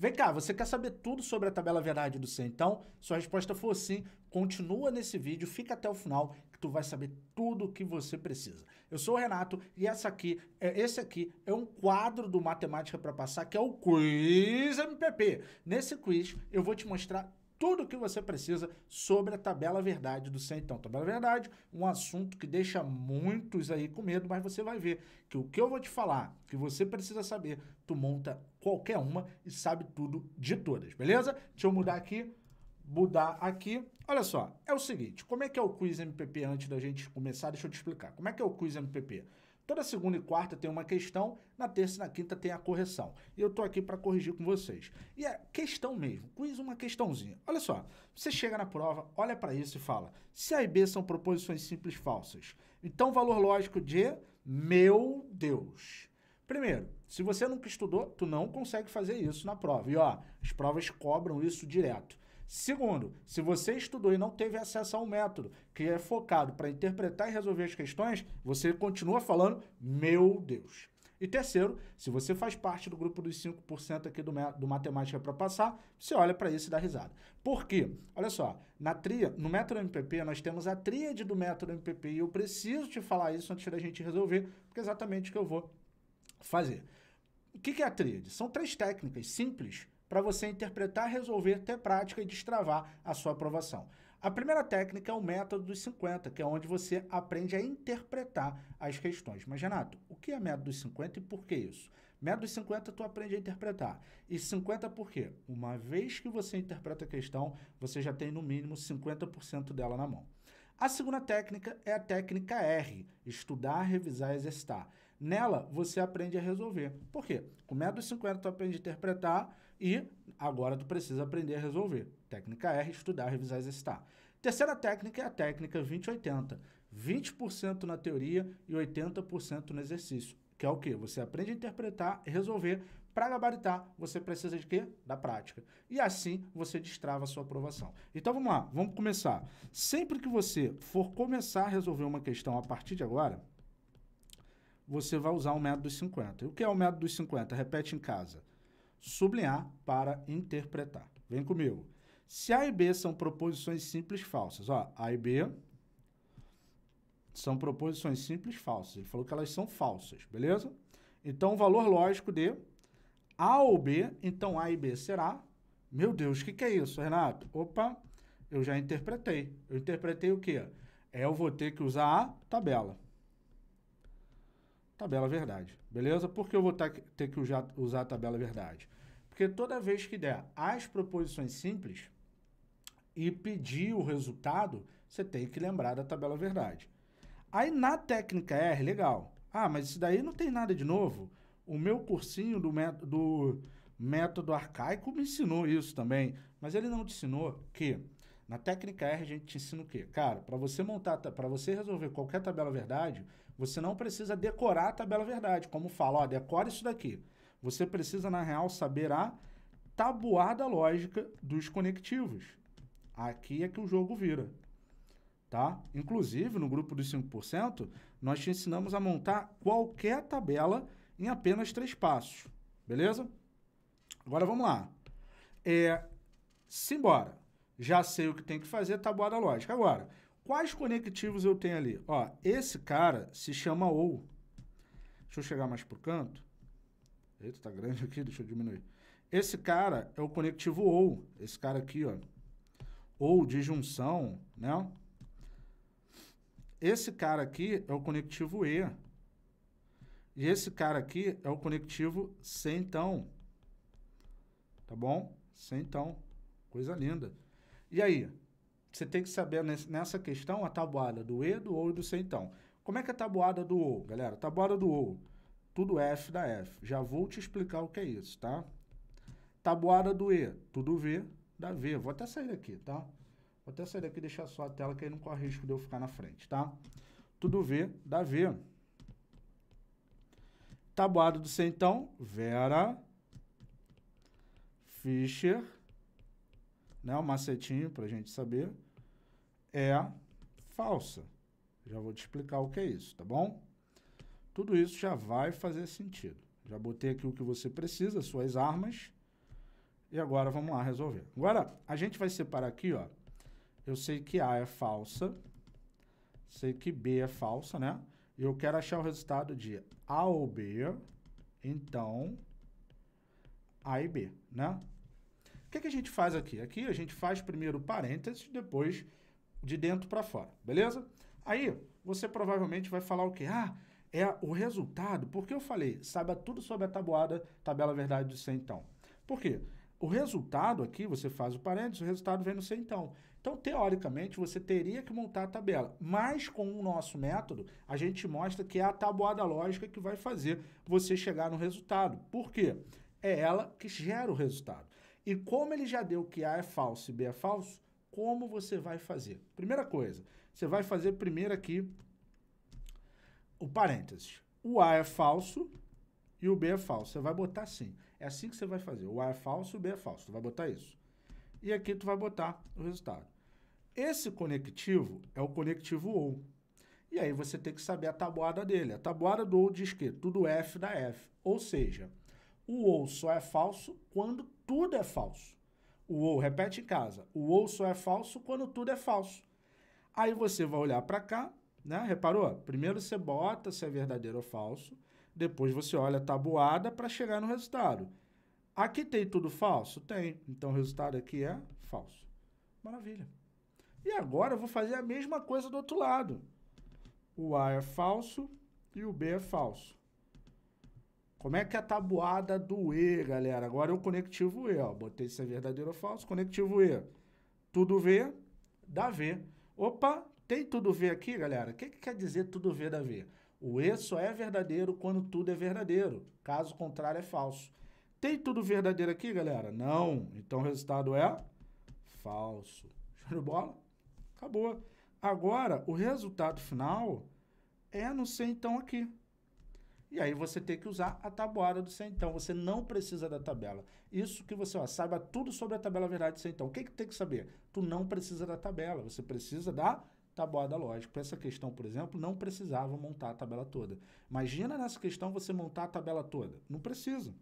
Vem cá, você quer saber tudo sobre a tabela verdade do C? Então, se a resposta for sim, continua nesse vídeo, fica até o final, que tu vai saber tudo o que você precisa. Eu sou o Renato e essa aqui, é, esse aqui é um quadro do Matemática para Passar, que é o Quiz MPP. Nesse quiz, eu vou te mostrar tudo o que você precisa sobre a tabela verdade do Centão. Tabela verdade, um assunto que deixa muitos aí com medo, mas você vai ver que o que eu vou te falar, que você precisa saber, tu monta qualquer uma e sabe tudo de todas, beleza? Deixa eu mudar aqui, mudar aqui. Olha só, é o seguinte, como é que é o quiz MPP antes da gente começar? Deixa eu te explicar. Como é que é o quiz MPP? Toda segunda e quarta tem uma questão, na terça e na quinta tem a correção. E eu estou aqui para corrigir com vocês. E é questão mesmo, quiz uma questãozinha. Olha só, você chega na prova, olha para isso e fala: se A e B são proposições simples falsas, então valor lógico de meu Deus. Primeiro, se você nunca estudou, tu não consegue fazer isso na prova. E ó, as provas cobram isso direto. Segundo, se você estudou e não teve acesso a um método que é focado para interpretar e resolver as questões, você continua falando, meu Deus. E terceiro, se você faz parte do grupo dos 5% aqui do, do Matemática para Passar, você olha para isso e dá risada. Por quê? Olha só, na tria, no método MPP, nós temos a tríade do método MPP e eu preciso te falar isso antes da gente resolver, porque é exatamente o que eu vou fazer. O que é a tríade? São três técnicas simples para você interpretar, resolver, ter prática e destravar a sua aprovação. A primeira técnica é o método dos 50, que é onde você aprende a interpretar as questões. Mas, Renato, o que é método dos 50 e por que isso? Método dos 50 tu aprende a interpretar. E 50 por quê? Uma vez que você interpreta a questão, você já tem no mínimo 50% dela na mão. A segunda técnica é a técnica R, estudar, revisar, exercitar. Nela, você aprende a resolver. Por quê? Com método 50, tu aprende a interpretar e agora tu precisa aprender a resolver. Técnica R, estudar, revisar, exercitar. Terceira técnica é a técnica 20-80. 20 na teoria e 80% no exercício. Que é o quê? Você aprende a interpretar e resolver. Para gabaritar, você precisa de quê? Da prática. E assim você destrava a sua aprovação. Então vamos lá, vamos começar. Sempre que você for começar a resolver uma questão a partir de agora, você vai usar o método dos 50. E o que é o método dos 50? Repete em casa. Sublinhar para interpretar. Vem comigo. Se A e B são proposições simples falsas, ó, A e B são proposições simples falsas. Ele falou que elas são falsas, beleza? Então, o valor lógico de A ou B, então A e B será... Meu Deus, o que, que é isso, Renato? Opa, eu já interpretei. Eu interpretei o quê? É, eu vou ter que usar a tabela tabela verdade, beleza? Por que eu vou ter que usar a tabela verdade? Porque toda vez que der as proposições simples e pedir o resultado, você tem que lembrar da tabela verdade. Aí na técnica R, legal. Ah, mas isso daí não tem nada de novo. O meu cursinho do método, do método arcaico me ensinou isso também. Mas ele não te ensinou que na técnica R a gente te ensina o quê? Cara, para você montar, para você resolver qualquer tabela verdade, você não precisa decorar a tabela verdade, como fala, ó, decora isso daqui. Você precisa na real saber a tabuada lógica dos conectivos. Aqui é que o jogo vira. Tá? Inclusive, no grupo dos 5%, nós te ensinamos a montar qualquer tabela em apenas três passos. Beleza? Agora vamos lá. É, simbora já sei o que tem que fazer, tabuada tá lógica. Agora, quais conectivos eu tenho ali? Ó, esse cara se chama OU. Deixa eu chegar mais pro canto. Eita, tá grande aqui, deixa eu diminuir. Esse cara é o conectivo OU. Esse cara aqui, ó. OU de junção, né? Esse cara aqui é o conectivo E. E esse cara aqui é o conectivo C, então. Tá bom? C, então. Coisa linda. E aí? Você tem que saber nessa questão a tabuada do E, do O e do C, então. Como é que é a tabuada do O, galera? Tabuada do O, tudo F da F. Já vou te explicar o que é isso, tá? Tabuada do E, tudo V da V. Vou até sair daqui, tá? Vou até sair daqui e deixar só a tela, que aí não corre risco de eu ficar na frente, tá? Tudo V da V. Tabuada do C, então, Vera Fischer né, o macetinho para a gente saber, é falsa. Já vou te explicar o que é isso, tá bom? Tudo isso já vai fazer sentido. Já botei aqui o que você precisa, suas armas. E agora vamos lá resolver. Agora, a gente vai separar aqui, ó. Eu sei que A é falsa. Sei que B é falsa, né? E eu quero achar o resultado de A ou B. Então, A e B, né? O que, é que a gente faz aqui? Aqui a gente faz primeiro parênteses, depois de dentro para fora, beleza? Aí você provavelmente vai falar o quê? Ah, é o resultado. Porque eu falei, saiba tudo sobre a tabuada, tabela verdade do centão. então. Por quê? O resultado aqui, você faz o parênteses, o resultado vem no centão. então. Então, teoricamente, você teria que montar a tabela. Mas com o nosso método, a gente mostra que é a tabuada lógica que vai fazer você chegar no resultado. Por quê? É ela que gera o resultado. E como ele já deu que A é falso e B é falso, como você vai fazer? Primeira coisa, você vai fazer primeiro aqui o parênteses. O A é falso e o B é falso. Você vai botar assim. É assim que você vai fazer. O A é falso e o B é falso. Tu vai botar isso. E aqui tu vai botar o resultado. Esse conectivo é o conectivo OU. E aí você tem que saber a tabuada dele. A tabuada do OU diz que tudo F da F. Ou seja, o OU só é falso quando tudo é falso. O ou, repete em casa, o ou só é falso quando tudo é falso. Aí você vai olhar para cá, né? Reparou? Primeiro você bota se é verdadeiro ou falso, depois você olha a tabuada para chegar no resultado. Aqui tem tudo falso? Tem. Então o resultado aqui é falso. Maravilha. E agora eu vou fazer a mesma coisa do outro lado. O A é falso e o B é falso. Como é que é a tabuada do E, galera? Agora é o conectivo E, ó. Botei se é verdadeiro ou falso. Conectivo E. Tudo V, dá V. Opa, tem tudo V aqui, galera? O que, que quer dizer tudo V, dá V? O E só é verdadeiro quando tudo é verdadeiro. Caso contrário, é falso. Tem tudo verdadeiro aqui, galera? Não. Então o resultado é falso. Show de bola? Acabou. Agora, o resultado final é não sei então aqui. E aí você tem que usar a tabuada do centão. Você não precisa da tabela. Isso que você ó, saiba tudo sobre a tabela verdade do centão. O que, que tem que saber? Tu não precisa da tabela, você precisa da tabuada lógica. Para essa questão, por exemplo, não precisava montar a tabela toda. Imagina nessa questão você montar a tabela toda. Não precisa.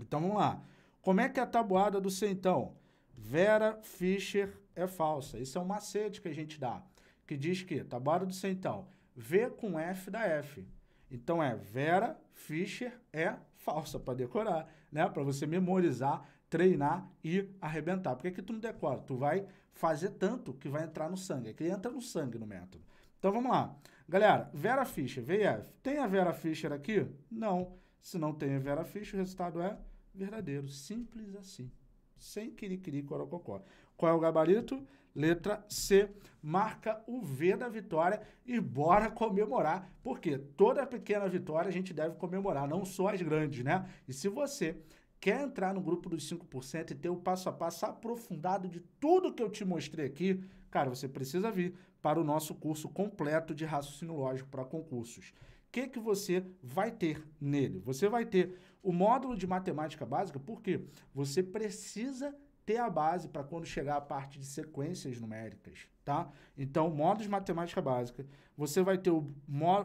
Então vamos lá. Como é que é a tabuada do centão? Vera Fischer é falsa. Isso é um macete que a gente dá, que diz que tabuada do centão, V com F da F. Então é Vera Fischer é falsa para decorar, né? Para você memorizar, treinar e arrebentar. Por que, que tu não decora? Tu vai fazer tanto que vai entrar no sangue. É que entra no sangue no método. Então vamos lá. Galera, Vera Fischer, VF. Tem a Vera Fischer aqui? Não. Se não tem a Vera Fischer, o resultado é verdadeiro. Simples assim. Sem querer querer corococó. Qual é o gabarito? Letra C, marca o V da vitória e bora comemorar, porque toda pequena vitória a gente deve comemorar, não só as grandes, né? E se você quer entrar no grupo dos 5% e ter o passo a passo aprofundado de tudo que eu te mostrei aqui, cara, você precisa vir para o nosso curso completo de raciocínio lógico para concursos. O que, que você vai ter nele? Você vai ter o módulo de matemática básica, porque você precisa ter a base para quando chegar a parte de sequências numéricas, tá? Então, modos de matemática básica, você vai ter o,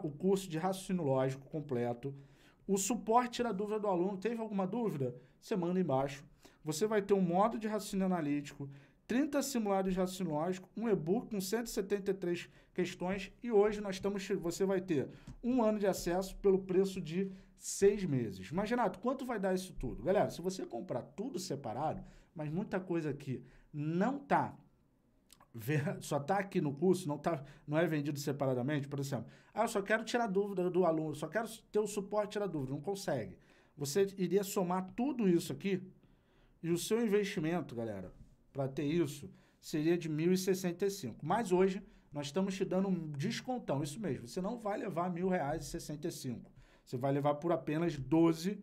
o curso de raciocínio lógico completo, o suporte da dúvida do aluno. Teve alguma dúvida? Você manda embaixo. Você vai ter um modo de raciocínio analítico, 30 simulados de raciocínio lógico, um e-book com 173 questões e hoje nós estamos, você vai ter um ano de acesso pelo preço de seis meses. Imagina quanto vai dar isso tudo? Galera, se você comprar tudo separado, mas muita coisa aqui não está só está aqui no curso, não, tá, não é vendido separadamente, por exemplo. Ah, eu só quero tirar dúvida do aluno, só quero ter o suporte tirar dúvida, não consegue. Você iria somar tudo isso aqui e o seu investimento, galera, para ter isso, seria de 1.065. Mas hoje nós estamos te dando um descontão, isso mesmo. Você não vai levar R$ 1.065. Você vai levar por apenas 12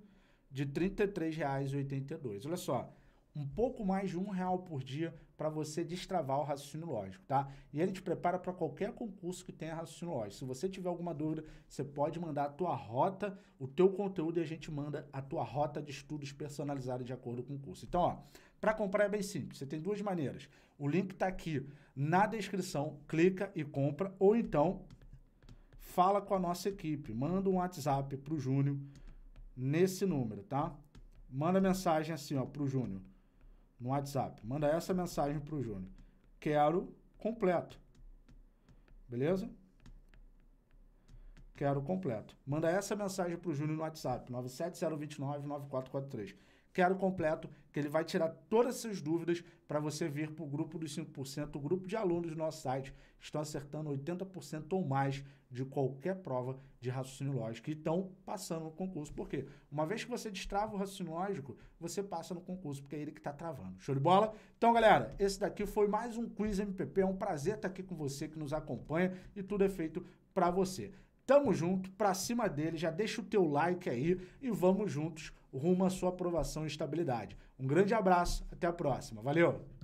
de R$ 33,82. Olha só, um pouco mais de um real por dia para você destravar o raciocínio lógico, tá? E ele te prepara para qualquer concurso que tenha raciocínio lógico. Se você tiver alguma dúvida, você pode mandar a tua rota, o teu conteúdo e a gente manda a tua rota de estudos personalizada de acordo com o curso. Então, ó, para comprar é bem simples. Você tem duas maneiras. O link está aqui na descrição, clica e compra ou então fala com a nossa equipe, manda um WhatsApp para o Júnior nesse número, tá? Manda mensagem assim, ó, para o Júnior no WhatsApp. Manda essa mensagem para o Júnior. Quero completo. Beleza? Quero completo. Manda essa mensagem para o Júnior no WhatsApp, 97029-9443. Quero completo, que ele vai tirar todas essas dúvidas para você vir para o grupo dos 5%, o grupo de alunos do nosso site, estão acertando 80% ou mais de qualquer prova de raciocínio lógico e estão passando no concurso. Por quê? Uma vez que você destrava o raciocínio lógico, você passa no concurso, porque é ele que está travando. Show de bola? Então, galera, esse daqui foi mais um Quiz MPP. É um prazer estar tá aqui com você que nos acompanha e tudo é feito para você. Tamo junto, pra cima dele, já deixa o teu like aí e vamos juntos rumo à sua aprovação e estabilidade. Um grande abraço, até a próxima. Valeu!